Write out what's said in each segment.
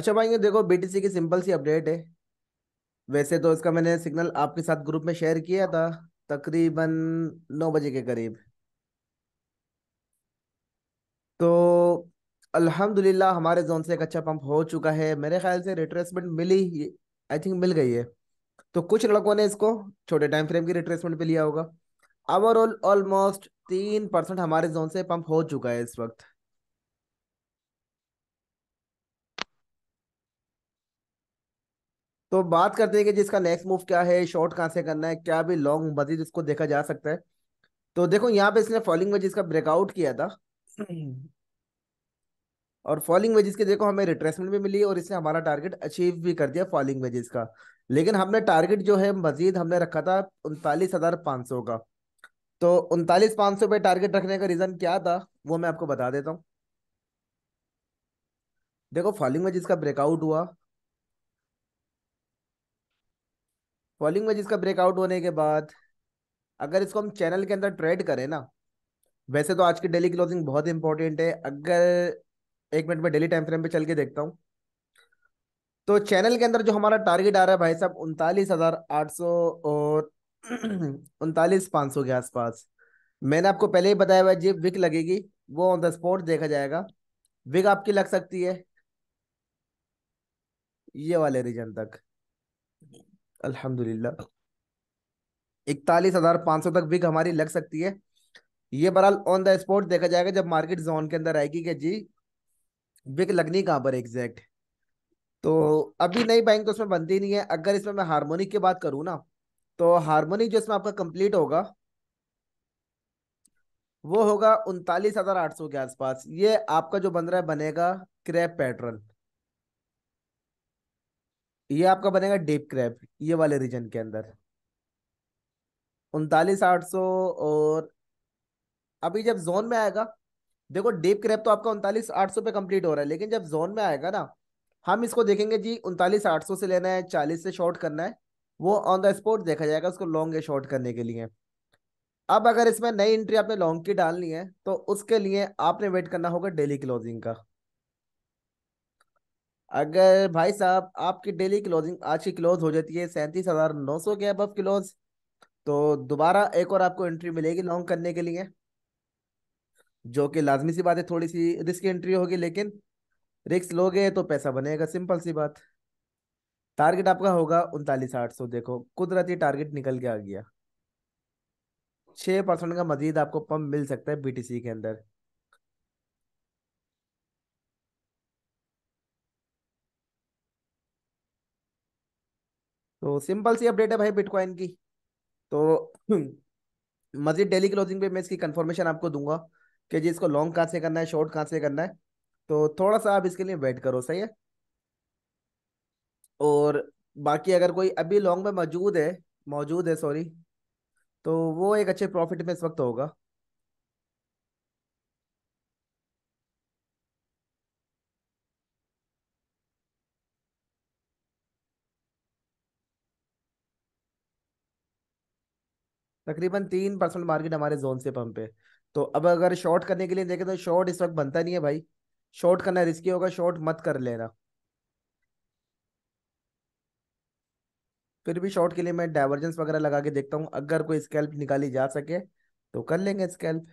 अच्छा भाई ये देखो बीटीसी की सिंपल सी अपडेट है वैसे तो इसका मैंने सिग्नल आपके साथ ग्रुप में शेयर किया था तकरीबन नौ बजे के करीब तो अल्हम्दुलिल्लाह हमारे जोन से एक अच्छा पंप हो चुका है मेरे ख्याल से रिट्रेसमेंट मिली आई थिंक मिल गई है तो कुछ लड़कों ने इसको छोटे टाइम फ्रेम की रिट्रेसमेंट पे लिया होगा ओवरऑल ऑलमोस्ट तीन परसेंट हमारे जोन से पंप हो चुका है इस वक्त तो बात करते हैं कि जिसका नेक्स्ट मूव क्या है शॉर्ट कहाँ से करना है क्या भी लॉन्ग मजीद इसको देखा जा सकता है तो देखो यहाँ पे इसने फॉलिंग वेज इसका ब्रेकआउट किया था और फॉलिंग वेजेस के देखो हमें रिट्रेसमेंट भी मिली और इसने हमारा टारगेट अचीव भी कर दिया फॉलिंग वेजेस का लेकिन हमने टारगेट जो है मजीद हमने रखा था उनतालीस हज़ार पाँच सौ का तो उनतालीस पाँच सौ पे टारगेट रखने का रीज़न क्या था वो मैं आपको बता देता हूँ देखो फॉलिंग वेजेस का ब्रेकआउट हुआ फॉलिंग वेज इसका ब्रेकआउट होने के बाद अगर इसको हम चैनल के अंदर ट्रेड करें ना वैसे तो आज की डेली क्लोजिंग बहुत इंपॉर्टेंट है अगर एक मिनट में डेली टाइम फ्रेम पे चल के देखता हूँ तो चैनल के अंदर जो हमारा टारगेट आ रहा है भाई साहब उनतालीस हजार आठ सौ और उनतालीस पाँच सौ के आसपास मैंने आपको पहले ही बताया हुआ जी विक लगेगी वो ऑन द स्पॉट देखा जाएगा विक आपकी लग सकती है ये वाले रीजन तक अल्हम्दुलिल्लाह इकतालीस हजार पाँच सौ तक विक हमारी लग सकती है ये बहरहाल ऑन द स्पॉट देखा जाएगा जब मार्केट जोन के अंदर आएगी कि जी विक लगनी कहाँ पर एग्जैक्ट तो अभी नई बैंक तो उसमें बनती नहीं है अगर इसमें मैं हारमोनिक की बात करूँ ना तो हारमोनिक जो इसमें आपका कंप्लीट होगा वो होगा उनतालीस हजार आठ सौ के आसपास ये आपका जो बन रहा है बनेगा क्रैप पैटर्न ये आपका बनेगा डीप क्रैप ये वाले रीजन के अंदर उनतालीस आठ सौ और अभी जब जोन में आएगा देखो डीप क्रैप तो आपका उनतालीस आठ सौ पे कंप्लीट हो रहा है लेकिन जब जोन में आएगा ना हम इसको देखेंगे जी उनतालीस आठ सौ से लेना है चालीस से शॉर्ट करना है वो ऑन द स्पॉट देखा जाएगा उसको लॉन्ग या शॉर्ट करने के लिए अब अगर इसमें नई एंट्री आपने लॉन्ग की डालनी है तो उसके लिए आपने वेट करना होगा डेली क्लोजिंग का अगर भाई साहब आपकी डेली क्लोजिंग आज की क्लोज हो जाती है सैंतीस हजार नौ सौ के अब क्लोज तो दोबारा एक और आपको एंट्री मिलेगी लॉन्ग करने के लिए जो कि लाजमी सी बात है थोड़ी सी रिस्क एंट्री होगी लेकिन रिस्क लोगे तो पैसा बनेगा सिंपल सी बात टारगेट आपका होगा उनतालीस आठ सौ देखो कुदरती टारगेट निकल के आ गया छः परसेंट का मजीद आपको पंप मिल सकता है बीटीसी के अंदर तो सिंपल सी अपडेट है भाई बिटकॉइन की तो मजीद डेली क्लोजिंग पे मैं इसकी कंफर्मेशन आपको दूंगा कि जी इसको लॉन्ग कहाँ से करना है शॉर्ट कहाँ से करना है तो थोड़ा सा आप इसके लिए वेट करो सही है और बाकी अगर कोई अभी लॉन्ग में मौजूद है मौजूद है सॉरी तो वो एक अच्छे प्रॉफिट में इस वक्त होगा तकरीबन तीन परसेंट मार्केट हमारे जोन से पंप है तो अब अगर शॉर्ट करने के लिए देखें तो शॉर्ट इस वक्त बनता नहीं है भाई शॉर्ट करना रिस्की होगा शॉर्ट मत कर लेना फिर भी शॉर्ट के लिए मैं डाइवर्जेंस वगैरह लगा के देखता हूँ अगर कोई स्केल्प निकाली जा सके तो कर लेंगे स्केल्प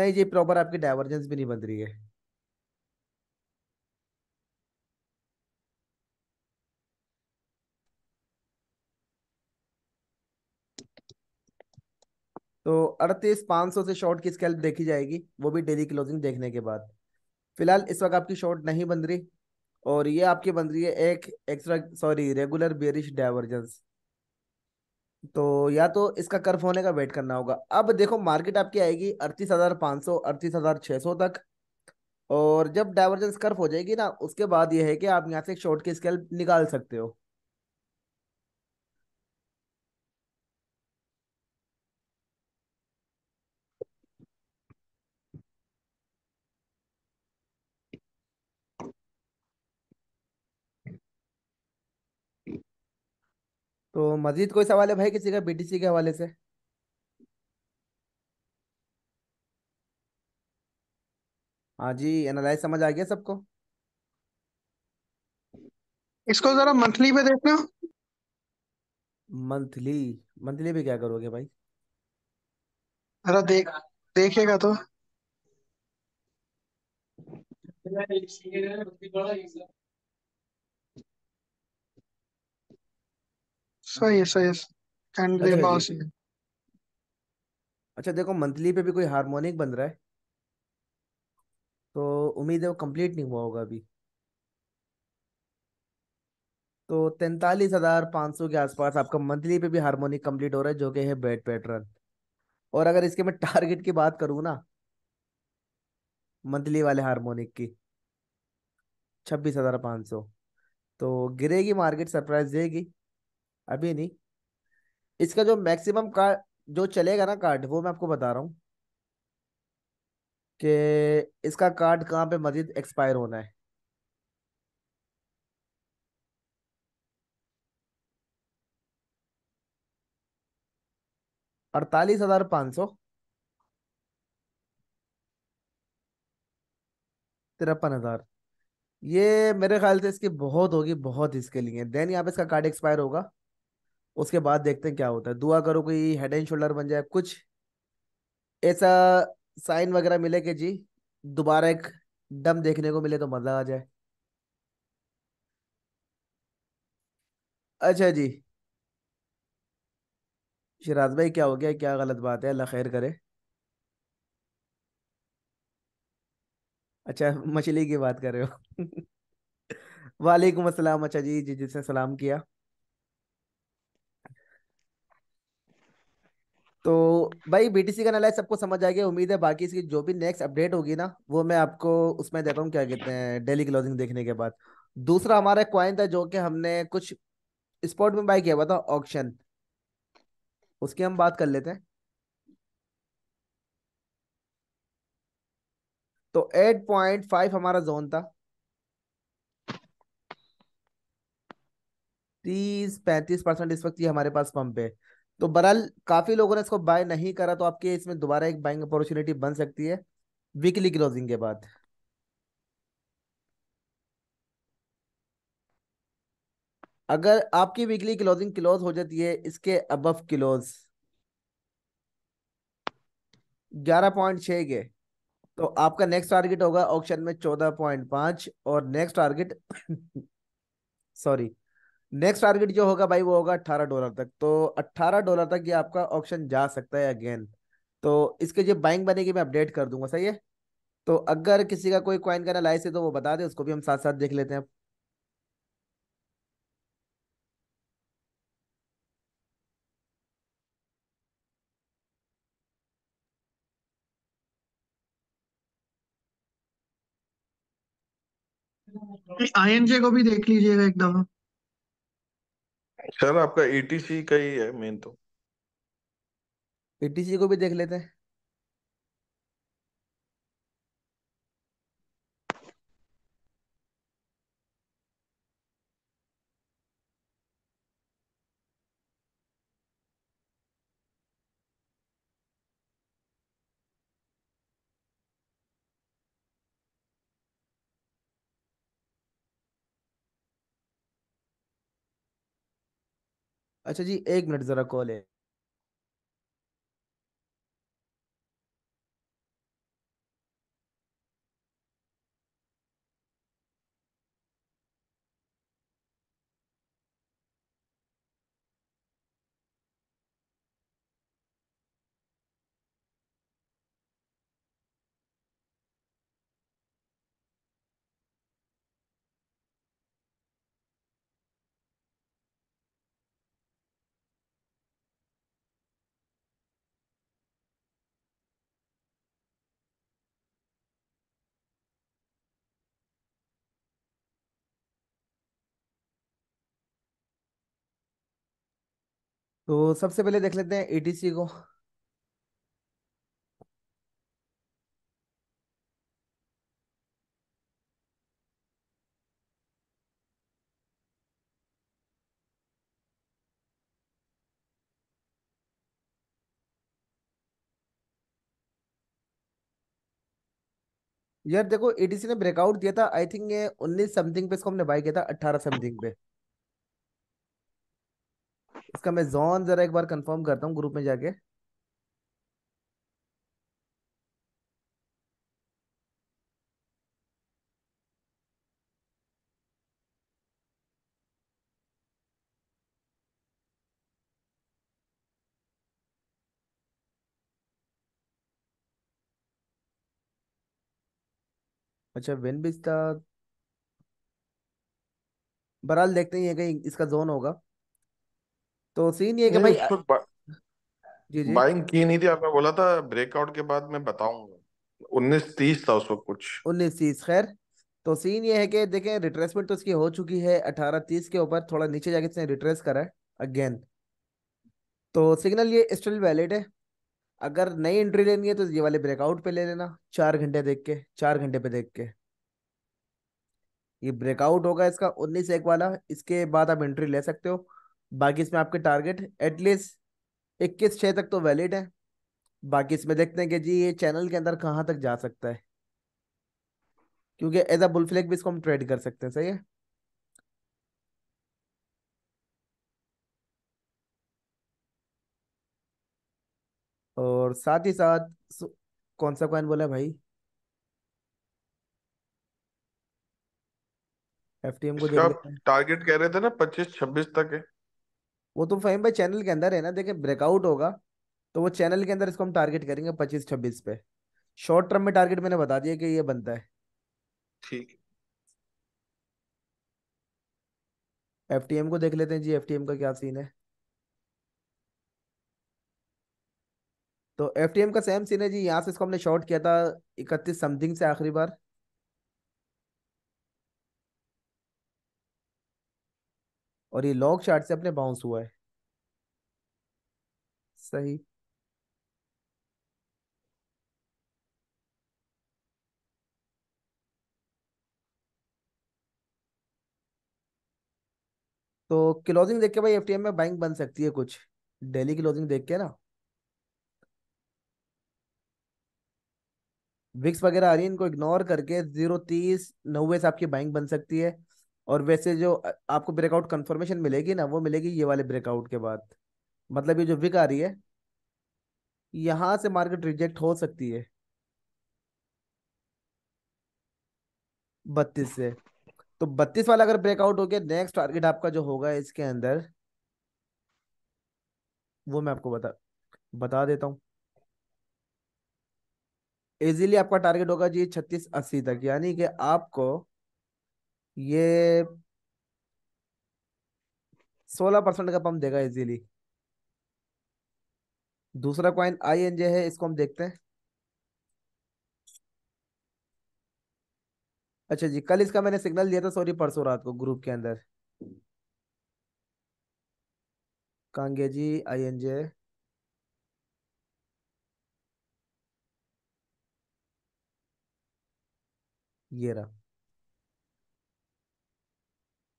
नहीं जी प्रॉपर आपकी डाइवर्जेंस भी नहीं बन रही है तो अड़तीस तो पाँच सौ से शॉर्ट की स्केल देखी जाएगी वो भी डेली क्लोजिंग देखने के बाद फिलहाल इस वक्त आपकी शॉर्ट नहीं बन रही और ये आपकी बन रही है एक extra sorry regular bearish divergence तो या तो इसका कर्फ होने का वेट करना होगा अब देखो मार्केट आपकी आएगी अड़तीस हज़ार पाँच सौ अड़तीस हज़ार छः सौ तक और जब डाइवर्जेंस कर्फ हो जाएगी ना उसके बाद ये है कि आप यहाँ से एक शॉर्ट की स्केल निकाल सकते हो तो मजीद कोई सवाल है भाई किसी का बीटीसी के हवाले से हाँ जी एनालाइज समझ आ गया सबको इसको जरा मंथली पे देखते हो मंथली मंथली पे क्या करोगे भाई अरे देख देखेगा तो सही है सही है एंड बी बॉस अच्छा देखो मंथली पे भी कोई हार्मोनिक बन रहा है तो उम्मीद है वो कंप्लीट नहीं हुआ होगा अभी तो तैंतालीस हजार पाँच सौ के आसपास आपका मंथली पे भी हार्मोनिक कंप्लीट हो रहा है जो कि है बेड पैटर्न और अगर इसके मैं टारगेट की बात करूँ ना मंथली वाले हार्मोनिक की छब्बीस हजार पाँच सौ तो गिरेगी मार्केट सरप्राइज देगी अभी नहीं इसका जो मैक्सिमम कार्ड जो चलेगा ना कार्ड वो मैं आपको बता रहा हूँ कि इसका कार्ड कहाँ पे मजीद एक्सपायर होना है अड़तालीस हजार पाँच सौ तिरपन हजार ये मेरे ख्याल से इसकी बहुत होगी बहुत इसके लिए देन यहाँ पे इसका कार्ड एक्सपायर होगा उसके बाद देखते हैं क्या होता है दुआ करो कोई हेड एंड शोल्डर बन जाए कुछ ऐसा साइन वगैरह मिले कि जी दोबारा एक दम देखने को मिले तो मज़ा आ जाए अच्छा जी शिराज भाई क्या हो गया क्या गलत बात है अल्लाह खैर करे अच्छा मछली की बात कर रहे हो वालेकुम अस्सलाम अच्छा जी जिसने सलाम किया तो भाई बीटीसी का एनालिसिस सबको समझ आएगी उम्मीद है बाकी इसकी जो भी नेक्स्ट अपडेट होगी ना वो मैं आपको उसमें देता हूँ क्या कहते हैं डेली क्लोजिंग देखने के बाद दूसरा हमारा क्वाइन था जो कि हमने कुछ स्पॉट में बाय किया हुआ था ऑक्शन उसकी हम बात कर लेते हैं तो फाइव हमारा जोन था तीस पैंतीस परसेंट इस वक्त ये हमारे पास पंप है तो बहरहाल काफी लोगों ने इसको बाय नहीं करा तो आपके इसमें दोबारा एक बाइंग अपॉर्चुनिटी बन सकती है वीकली क्लोजिंग के बाद अगर आपकी वीकली क्लोजिंग क्लोज हो जाती है इसके अबव क्लोज ग्यारह पॉइंट छः के तो आपका नेक्स्ट टारगेट होगा ऑप्शन में चौदह पॉइंट पांच और next target sorry next target जो होगा भाई वो होगा अट्ठारह डॉलर तक तो अट्ठारह डॉलर तक ये आपका ऑप्शन जा सकता है अगेन तो इसके जो बाइंग बनेगी मैं अपडेट कर दूंगा सही है तो अगर किसी का कोई क्वाइन का लाइस है तो वो बता दे उसको भी हम साथ साथ देख लेते हैं आईएनजे को भी देख लीजिएगा एकदम सर आपका एटीसी का ही है मेन तो एटीसी को भी देख लेते हैं अच्छा जी एक मिनट जरा कॉल है तो सबसे पहले देख लेते हैं एटीसी को यार देखो एटीसी ने ब्रेकआउट दिया था आई थिंक ये उन्नीस समथिंग पे इसको हमने बाय किया था अट्ठारह समथिंग पे इसका मैं जोन जरा एक बार कंफर्म करता हूँ ग्रुप में जाके अच्छा वेन बिस्ता बहरहाल देखते ही है कहीं इसका जोन होगा तो सीन ये है कि भाई उस पर जी जी बाइंग की नहीं थी आपने बोला था ब्रेकआउट के बाद मैं बताऊंगा उन्नीस तीस था उस वक्त कुछ उन्नीस तीस खैर तो सीन ये है कि देखें रिट्रेसमेंट तो इसकी हो चुकी है अठारह तीस के ऊपर थोड़ा नीचे जाके इसने रिट्रेस करा है अगेन तो सिग्नल ये स्टिल वैलिड है अगर नई एंट्री लेनी है तो ये वाले ब्रेकआउट पे ले लेना चार घंटे देख के चार घंटे पे देख के ये ब्रेकआउट होगा इसका उन्नीस एक वाला इसके बाद आप एंट्री ले सकते हो बाकी इसमें आपके टारगेट एटलीस्ट इक्कीस छः तक तो वैलिड है बाकी इसमें देखते हैं कि जी ये चैनल के अंदर कहाँ तक जा सकता है क्योंकि एज अ बुल फ्लैग भी इसको हम ट्रेड कर सकते हैं सही है और साथ ही साथ कौन सा कॉइन बोला भाई एफटीएम को टारगेट कह रहे थे ना पच्चीस छब्बीस तक है वो तो फहीम भाई चैनल के अंदर है ना देखे ब्रेकआउट होगा तो वो चैनल के अंदर इसको हम टारगेट करेंगे पच्चीस छब्बीस पे शॉर्ट टर्म में टारगेट मैंने बता दिया कि ये बनता है ठीक एम को देख लेते हैं जी एम का क्या सीन है तो एम का सेम सीन है जी यहाँ से इसको हमने शॉर्ट किया था इकतीस समथिंग से आखिरी बार और ये लॉग चार्ट से अपने बाउंस हुआ है सही तो क्लोजिंग देख के भाई एफटीएम में बाइंग बन सकती है कुछ डेली क्लोजिंग देख के ना विक्स वगैरह आ रही है इनको इग्नोर करके जीरो तीस नब्बे से आपकी बाइंग बन सकती है और वैसे जो आपको ब्रेकआउट कंफर्मेशन मिलेगी ना वो मिलेगी ये वाले ब्रेकआउट के बाद मतलब ये जो विक आ रही है यहां से मार्केट रिजेक्ट हो सकती है बत्तीस से तो बत्तीस वाला अगर ब्रेकआउट हो गया नेक्स्ट टारगेट आपका जो होगा इसके अंदर वो मैं आपको बता बता देता हूं इजीली आपका टारगेट होगा जी छत्तीस अस्सी तक यानी कि आपको ये सोलह परसेंट का पंप देगा इजीली दूसरा क्वाइन आई एन जे है इसको हम देखते हैं अच्छा जी कल इसका मैंने सिग्नल दिया था सॉरी परसों रात को ग्रुप के अंदर कांगे जी आई एन जे ये रहा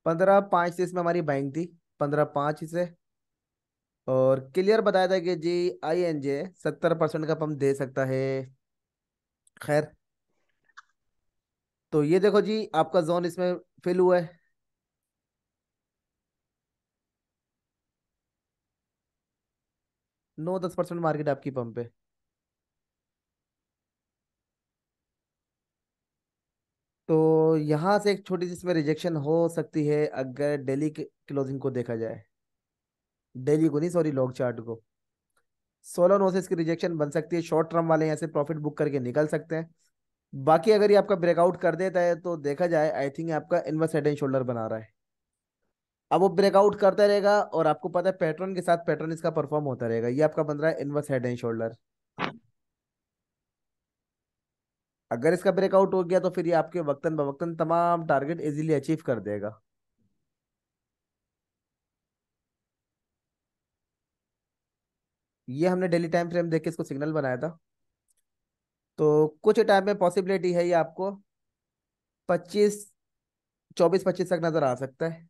पंद्रह पाँच से इसमें हमारी बैंक थी पंद्रह पाँच से और क्लियर बताया था कि जी आई एन जे सत्तर परसेंट का पंप दे सकता है खैर तो ये देखो जी आपका जोन इसमें फिल हुआ है नौ दस परसेंट मार्केट आपकी पंप है तो यहाँ से एक छोटी सी इसमें रिजेक्शन हो सकती है अगर डेली क्लोजिंग को देखा जाए डेली को नहीं सॉरी लॉग चार्ट को सोलह नौ से इसकी रिजेक्शन बन सकती है शॉर्ट टर्म वाले यहाँ से प्रॉफिट बुक करके निकल सकते हैं बाकी अगर ये आपका ब्रेकआउट कर देता है तो देखा जाए आई थिंक आपका इनवर्स हेड एंड शोल्डर बना रहा है अब वो ब्रेकआउट करता रहेगा और आपको पता है पैटर्न के साथ पैटर्न इसका परफॉर्म होता रहेगा ये आपका बन रहा है इनवर्स हेड एंड शोल्डर अगर इसका ब्रेकआउट हो गया तो फिर ये आपके वक्तन बवक्तन तमाम टारगेट इजीली अचीव कर देगा ये हमने डेली टाइम फ्रेम देख के इसको सिग्नल बनाया था तो कुछ टाइम में पॉसिबिलिटी है ये आपको पच्चीस चौबीस पच्चीस तक नज़र आ सकता है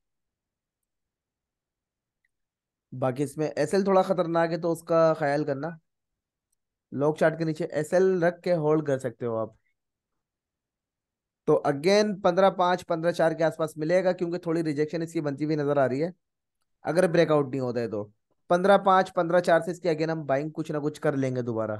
बाकी इसमें एसएल थोड़ा ख़तरनाक है तो उसका ख्याल करना लॉक चार्ट के नीचे एसएल रख के होल्ड कर सकते हो आप तो अगेन पंद्रह पांच पंद्रह चार के आसपास मिलेगा क्योंकि थोड़ी रिजेक्शन इसकी बनती हुई नजर आ रही है अगर ब्रेकआउट नहीं होता है तो पंद्रह पांच पंद्रह चार से इसकी अगेन हम बाइंग कुछ ना कुछ कर लेंगे दोबारा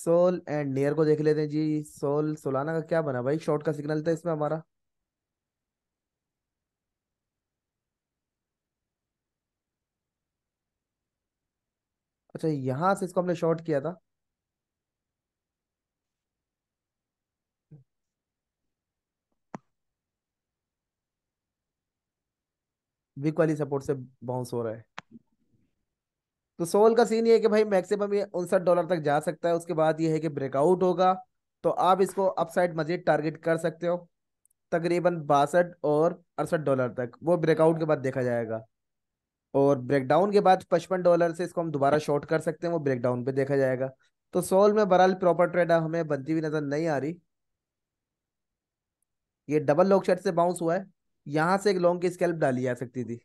सोल एंड नियर को देख लेते हैं जी सोल सोलाना का क्या बना भाई शॉर्ट का सिग्नल था इसमें हमारा अच्छा यहां से इसको हमने शॉर्ट किया था वीक वाली सपोर्ट से बाउंस हो रहा है तो सोल का सीन ये है कि भाई मैक्सिमम ये उनसठ डॉलर तक जा सकता है उसके बाद ये है कि ब्रेकआउट होगा तो आप इसको अपसाइड मजीद टारगेट कर सकते हो तकरीबन बासठ और अड़सठ डॉलर तक वो ब्रेकआउट के बाद देखा जाएगा और ब्रेकडाउन के बाद पचपन डॉलर से इसको हम दोबारा शॉर्ट कर सकते हैं वो ब्रेकडाउन पे देखा जाएगा तो सोल में बहरहाल प्रॉपर ट्रेड हमें बनती हुई नजर नहीं आ रही ये डबल लॉक शर्ट से बाउंस हुआ है यहां से एक लॉन्ग की स्केल्प डाली जा सकती थी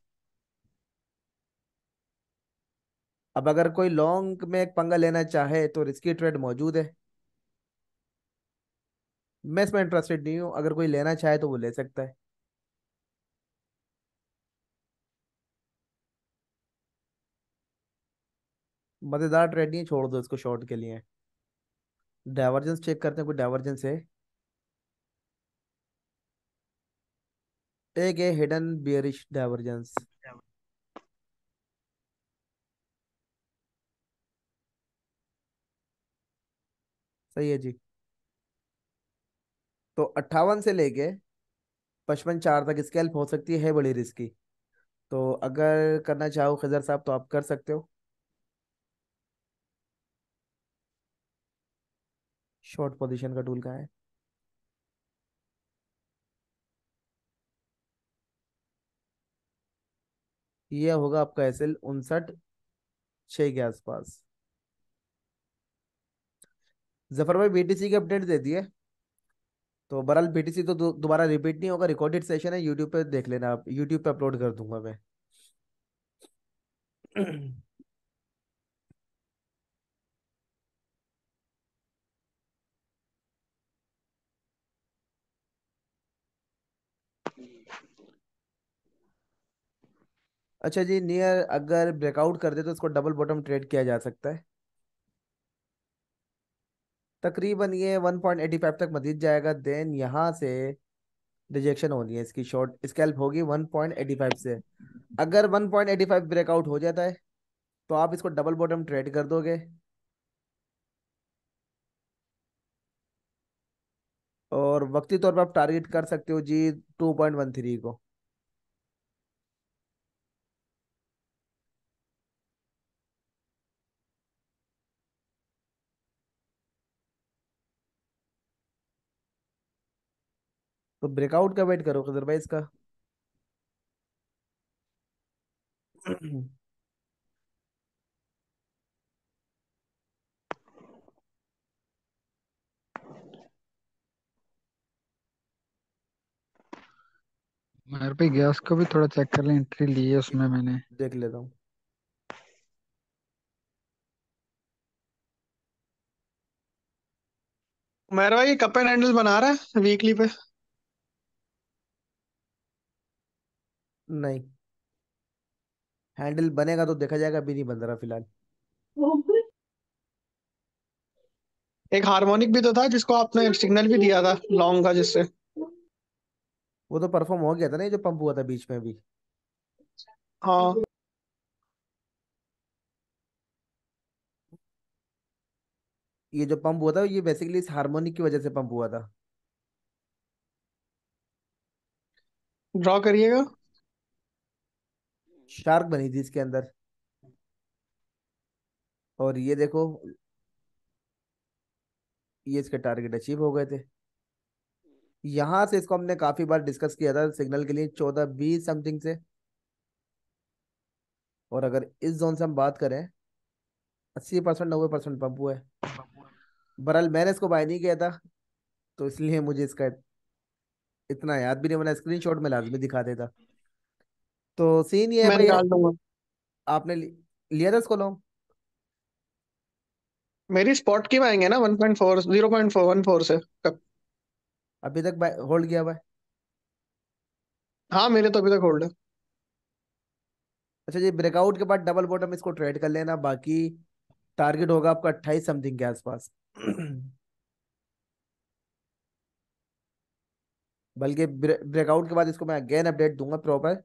अब अगर कोई लॉन्ग में एक पंगा लेना चाहे तो रिस्की ट्रेड मौजूद है मैं इसमें इंटरेस्टेड नहीं हूं अगर कोई लेना चाहे तो वो ले सकता है मज़ेदार ट्रेड नहीं छोड़ दो इसको शॉर्ट के लिए डाइवर्जेंस चेक करते हैं कोई डाइवर्जेंस है एक है हिडन बियरिश डाइवर्जेंस सही है जी तो अट्ठावन से लेके पचपन चार तक इसकी हेल्प हो सकती है बड़ी रिस्की तो अगर करना चाहो खजर साहब तो आप कर सकते हो शॉर्ट पोजीशन का टूल का है ये होगा आपका एस एल उनसठ छ के आसपास जफर भाई बीटीसी की अपडेट दे दिए तो बहरहाल बीटीसी तो दोबारा रिपीट नहीं होगा रिकॉर्डेड सेशन है यूट्यूब पे देख लेना आप यूट्यूब पे अपलोड कर दूंगा मैं अच्छा जी नियर अगर ब्रेकआउट कर दे तो इसको डबल बॉटम ट्रेड किया जा सकता है तकरीबन ये 1.85 तक मजीद जाएगा देन यहाँ से रिजेक्शन होनी है इसकी शॉर्ट स्केल्प होगी 1.85 से अगर 1.85 ब्रेकआउट हो जाता है तो आप इसको डबल बॉटम ट्रेड कर दोगे और वक्ती तौर पर आप टारगेट कर सकते हो जी 2.13 को तो ब्रेकआउट का वेट करो अदरवाइज का मेरे पे गैस को भी थोड़ा चेक कर लें एंट्री ली है उसमें मैंने देख लेता हूँ मेरा भाई कप एंड हैंडल बना रहा है वीकली पे नहीं हैंडल बनेगा तो देखा जाएगा अभी नहीं बन रहा फिलहाल एक हार्मोनिक भी तो था जिसको आपने सिग्नल भी दिया था लॉन्ग का जिससे वो तो परफॉर्म हो गया था ना जो पंप हुआ था बीच में भी हाँ ये जो पंप हुआ था ये बेसिकली इस हार्मोनिक की वजह से पंप हुआ था ड्रॉ करिएगा शार्क बनी थी इसके अंदर और ये देखो ये इसके टारगेट अचीव हो गए थे यहां से इसको हमने काफी बार डिस्कस किया था सिग्नल के लिए चौदह बीस समथिंग से और अगर इस जोन से हम बात करें अस्सी परसेंट नब्बे परसेंट पंप हुआ है बहरहाल मैंने इसको बाय नहीं किया था तो इसलिए मुझे इसका इतना याद भी नहीं मैंने स्क्रीनशॉट में लाजमी दिखा देता तो सीन ये है मैं भाई निकाल दूंगा आपने लिया था इसको लो मेरी स्पॉट की आएंगे ना one point point four four zero one four से कब अभी तक होल्ड किया भाई हाँ मेरे तो अभी तक होल्ड है अच्छा जी ब्रेकआउट के बाद डबल बॉटम इसको ट्रेड कर लेना बाकी टारगेट होगा आपका अट्ठाईस समथिंग के आसपास बल्कि ब्रेकआउट के बाद इसको मैं अगेन अपडेट दूंगा प्रॉपर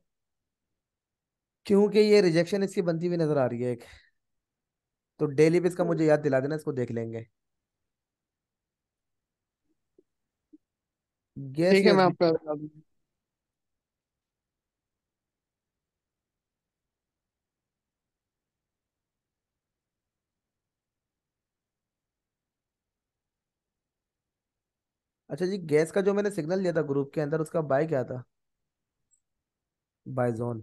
क्योंकि ये रिजेक्शन इसकी बनती हुई नजर आ रही है एक तो डेली बेस का हाँ। मुझे याद दिला देना इसको देख लेंगे ठीक है मैं दूंगा अच्छा जी गैस का जो मैंने सिग्नल दिया था ग्रुप के अंदर उसका बाय क्या था buy zone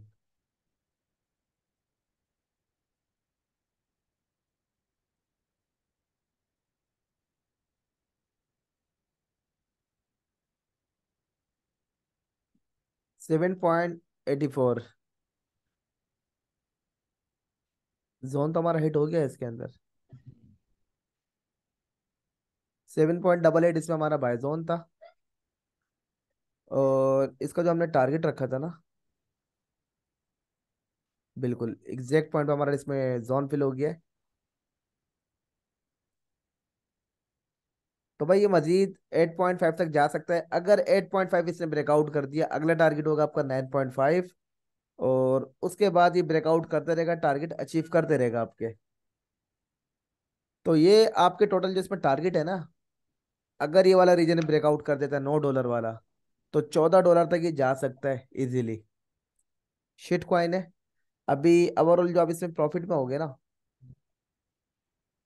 seven point eighty four zone तो हमारा हिट हो गया इसके अंदर सेवन पॉइंट डबल एट इसमें हमारा बाय जोन था और इसका जो हमने टारगेट रखा था ना बिल्कुल एग्जैक्ट पॉइंट पर हमारा इसमें जोन फिल हो गया है तो भाई ये मजीद 8.5 तक जा सकता है अगर 8.5 इसने ब्रेकआउट कर दिया अगला टारगेट होगा आपका 9.5 और उसके बाद ये ब्रेकआउट करते रहेगा टारगेट अचीव करते रहेगा आपके तो ये आपके टोटल जो इसमें टारगेट है ना अगर ये वाला रीजन ब्रेकआउट कर देता है नौ डॉलर वाला तो चौदह डॉलर तक ये जा सकता है इजीली शिट क्वाइन है अभी ओवरऑल जो आप इसमें प्रॉफिट में हो गए ना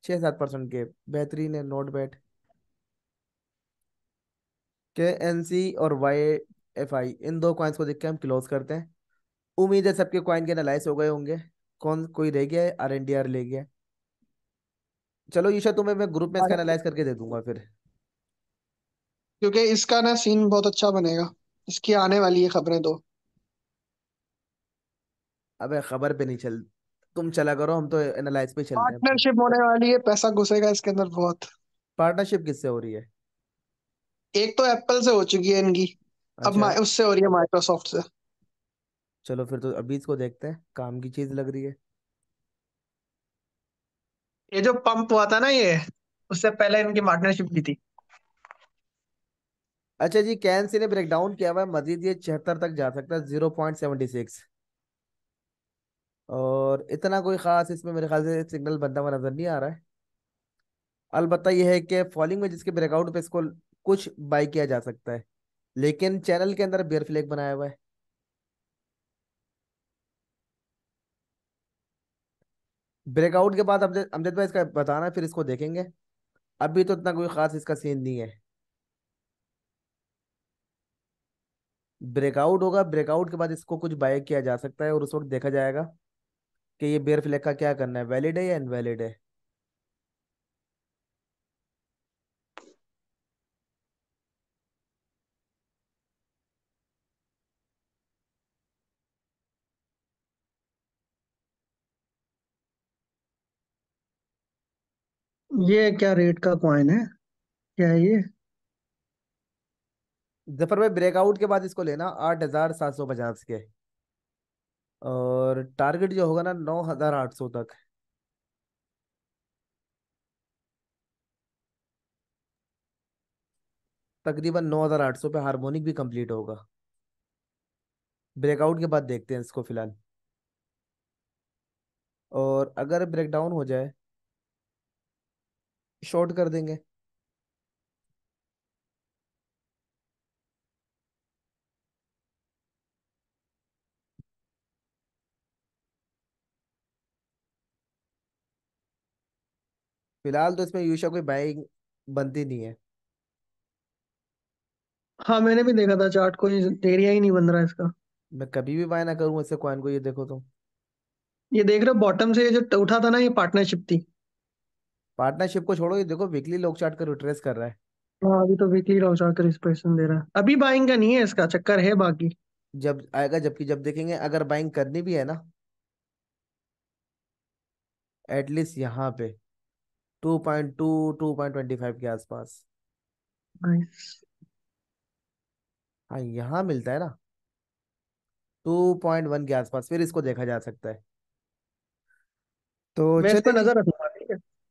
छः सात परसेंट के बेहतरीन है नोट बैट के एन सी और वाई एफ आई इन दो कॉइन्स को देख के हम क्लोज करते हैं उम्मीद है सबके कॉइन के एनालाइज हो गए होंगे कौन कोई रह गया है आर एन डी आर ले गया चलो ईशा तुम्हें मैं ग्रुप में इसका एनालाइज करके दे दूंगा फिर क्योंकि इसका ना सीन बहुत अच्छा बनेगा इसकी आने वाली है खबरें दो अबे खबर पे नहीं चल तुम चला करो हम तो एनालाइज पे चल रहे हैं पार्टनरशिप होने वाली है पैसा घुसेगा इसके अंदर बहुत पार्टनरशिप किससे हो रही है एक तो एप्पल से हो चुकी है इनकी अब अच्छा उससे हो रही है माइक्रोसॉफ्ट से चलो फिर तो अभी इसको देखते हैं काम की चीज लग रही है ये जो पंप हुआ था ना ये उससे पहले इनकी पार्टनरशिप की थी अच्छा जी कैंसी ने ब्रेकडाउन किया हुआ है मजीद ये छिहत्तर तक जा सकता है जीरो पॉइंट सेवेंटी सिक्स और इतना कोई खास इसमें मेरे ख्याल से सिग्नल बनता हुआ नजर नहीं आ रहा है अलबत्त यह है कि फॉलिंग में जिसके ब्रेकआउट पे इसको कुछ बाय किया जा सकता है लेकिन चैनल के अंदर बियर फ्लैग बनाया हुआ है ब्रेकआउट के बाद अमजद भाई इसका बताना फिर इसको देखेंगे अभी तो इतना कोई खास इसका सीन नहीं है ब्रेकआउट होगा ब्रेकआउट के बाद इसको कुछ बाय किया जा सकता है और उस वक्त देखा जाएगा कि ये बेयर फ्लैग का क्या करना है वैलिड है या इनवैलिड है ये क्या रेट का क्वाइन है क्या है ये जफर भाई ब्रेकआउट के बाद इसको लेना आठ हजार सात सौ पचास के और टारगेट जो होगा ना नौ हजार आठ सौ तक तकरीबन नौ हजार आठ सौ पे हार्मोनिक भी कंप्लीट होगा ब्रेकआउट के बाद देखते हैं इसको फिलहाल और अगर ब्रेकडाउन हो जाए शॉर्ट कर देंगे फिलहाल तो इसमें यूशा कोई बाइंग बनती नहीं है हाँ मैंने भी देखा था चार्ट को एरिया ही नहीं बन रहा इसका मैं कभी भी बाय ना करूं ऐसे कॉइन को ये देखो तो ये देख रहे हो बॉटम से ये जो उठा था ना ये पार्टनरशिप थी पार्टनरशिप को छोड़ो ये देखो वीकली लॉक चार्ट का रिट्रेस कर रहा है हाँ अभी तो वीकली लॉक चार्ट का रिस्पेशन दे रहा है अभी बाइंग का नहीं है इसका चक्कर है बाकी जब आएगा जबकि जब देखेंगे अगर बाइंग करनी भी है ना एटलीस्ट यहाँ पे two point two two point twenty five के आसपास हाँ यहाँ मिलता है ना टू पॉइंट वन के आसपास फिर इसको देखा जा सकता है तो मैं इस नजर रखना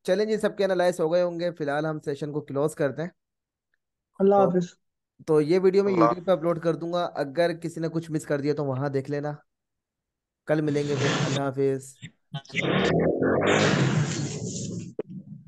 चलें जी सबके एनालाइज हो गए होंगे फिलहाल हम सेशन को क्लोज करते हैं अल्लाह तो, तो ये वीडियो मैं यूट्यूब पे अपलोड कर दूंगा अगर किसी ने कुछ मिस कर दिया तो वहां देख लेना कल मिलेंगे फिर अल्लाह हाफिज